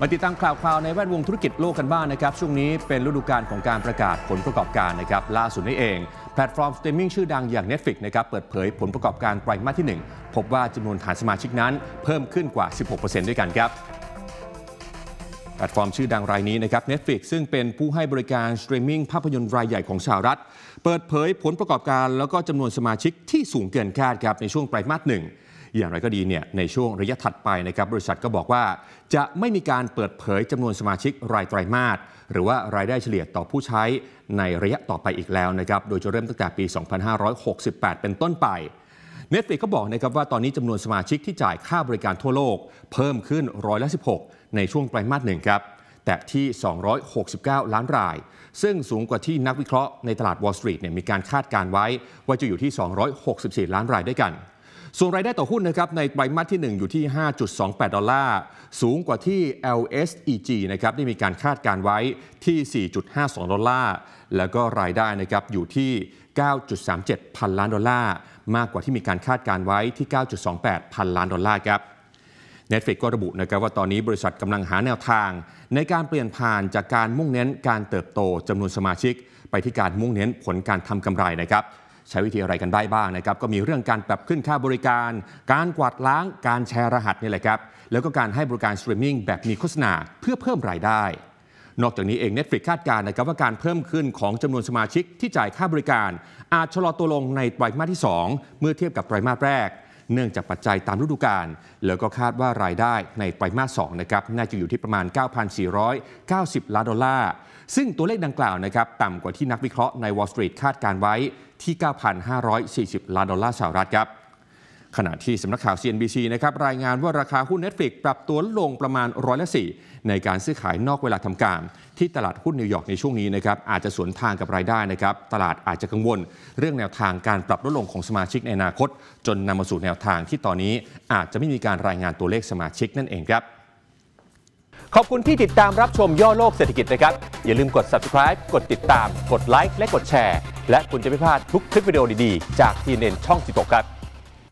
มาติดตามข่าวคราวในแวดวงธุรกิจโลกกันบ้างนะครับช่วงนี้เป็นฤดูกาลของการประกาศผลประกอบการนะครับล่าสุดนี้เองแพลตฟอร์มสตรีมมิ่งชื่อดังอย่าง Netflix นะครับเปิดเผยผลประกอบการไตรมาสที่ 1 พบว่าจำนวนฐานสมาชิกนั้นเพิ่มขึ้นกว่า 16%ด้วยกันครับแพลตฟอร์มชื่อดังรายนี้นะครับ Netflix ซึ่งเป็นผู้ให้บริการสตรีมมิ่งภาพยนตร์รายใหญ่ของสหรัฐ เปิดเผยผลประกอบการ แล้วก็จำนวนสมาชิก ที่สูงเกินคาดครับในช่วงไตรมาสหนึ่งอย่างไรก็ดีเนี่ยในช่วงระยะถัดไปนะครับบริษัทก็บอกว่า จะไม่มีการเปิดเผยจำนวนสมาชิกรายไตรามาสหรือว่ารายได้เฉลี่ยต่อผู้ใช้ในระยะต่อไปอีกแล้วนะครับโดยจะเริ่มตั้งแต่ปี 2568 เป็นต้นไปเน็ตฟลิกก็บอกนะครับว่าตอนนี้จำนวนสมาชิกที่จ่ายค่าบริการทั่วโลก เพิ่มขึ้นร้อยละ16 ในช่วงไตรมาสหนึ่งครับแต่ที่ 269 ล้านราย ซึ่งสูงกว่าที่นักวิเคราะห์ในตลาดวอลล์สตรีทเนี่ยมีการคาดการไว้ว่าจะอยู่ที่ 264 ล้านรายด้วยกันส่วนรายได้ต่อหุ้นนะครับในไตรมาสที่ 1 อยู่ที่ 5.28 ดอลลาร์ สูงกว่าที่ LSEG นะครับได้มีการคาดการไว้ที่ 4.52 ดอลลาร์ แล้วก็รายได้นะครับอยู่ที่ 9.37 พันล้านดอลลาร์มากกว่าที่มีการคาดการไว้ที่ 9.28 พันล้านดอลลาร์ครับ Netflix ก็ระบุนะครับ ว่าตอนนี้บริษัทกำลังหาแนวทาง ในการเปลี่ยนผ่านจากการมุ่งเน้นการเติบโตจำนวนสมาชิก ไปที่การมุ่งเน้นผลการทำกำไรนะครับใช้วิธีอะไรกันได้บ้างนะครับก็มีเรื่องการปรับขึ้นค่าบริการ การกวาดล้างการแชร์รหัสนี่แหละครับแล้วก็การให้บริการสตรีมมิ่งแบบมีโฆษณาเพื่อเพิ่มรายได้ นอกจากนี้เอง Netflix คาดการณ์นะครับว่าการเพิ่มขึ้นของจำนวนสมาชิกที่จ่ายค่าบริการ อาจชะลอตัวลงในไตรมาสที่ 2 เมื่อเทียบกับไตรมาสแรกเนื่องจากปัจจัยตามฤดูกาลแล้วก็คาดว่ารายได้ในไตรมาส 2นะครับน่าจะอยู่ที่ประมาณ 9,490 ล้านดอลลาร์ ซึ่งตัวเลขดังกล่าวนะครับต่ำกว่าที่นักวิเคราะห์ใน Wall Street คาดการไว้ที่ 9,540 ล้านดอลลาร์สหรัฐครับขณะที่สำนักข่าว CNBC นะครับรายงานว่าราคาหุ้น Netflix ปรับตัวลงประมาณร้อยละสี่ในการซื้อขายนอกเวลาทำการ ที่ตลาดหุ้นนิวยอร์กในช่วงนี้นะครับอาจจะสวนทางกับรายได้นะครับตลาดอาจจะกังวล เรื่องแนวทางการปรับลดลงของสมาชิกในอนาคต จนนำมาสู่แนวทางที่ตอนนี้อาจจะไม่มีการรายงานตัวเลขสมาชิกนั่นเองครับขอบคุณที่ติดตามรับชมย่อโลกเศรษฐกิจนะครับ อย่าลืมกด subscribe กดติดตามกดไลค์และกดแชร์ และคุณจะไม่พลาดทุกคลิปวิดีโอดีๆ จากทีเน็ช่อง16ครับ